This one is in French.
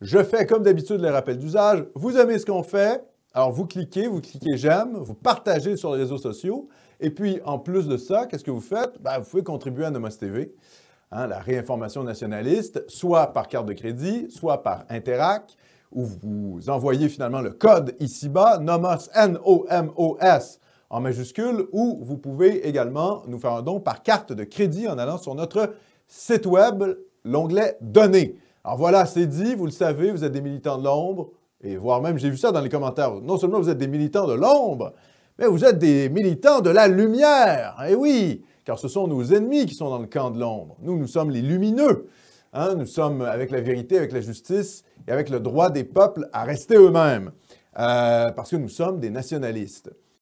Je fais comme d'habitude les rappels d'usage. Vous aimez ce qu'on fait, alors vous cliquez, vous cliquez j'aime, vous partagez sur les réseaux sociaux. Et puis en plus de ça, qu'est-ce que vous faites? Ben, vous pouvez contribuer à Nomos TV, hein, la réinformation nationaliste, soit par carte de crédit, soit par Interac, où vous envoyez finalement le code ici-bas, Nomos, N-O-M-O-S en majuscule, ou vous pouvez également nous faire un don par carte de crédit en allant sur notre site web, l'onglet Données. Alors voilà, c'est dit, vous le savez, vous êtes des militants de l'ombre, et voire même, j'ai vu ça dans les commentaires, non seulement vous êtes des militants de l'ombre, mais vous êtes des militants de la lumière. Et eh oui, car ce sont nos ennemis qui sont dans le camp de l'ombre. Nous, nous sommes les lumineux. Hein. Nous sommes avec la vérité, avec la justice et avec le droit des peuples à rester eux-mêmes, euh, parce que nous sommes des nationalistes.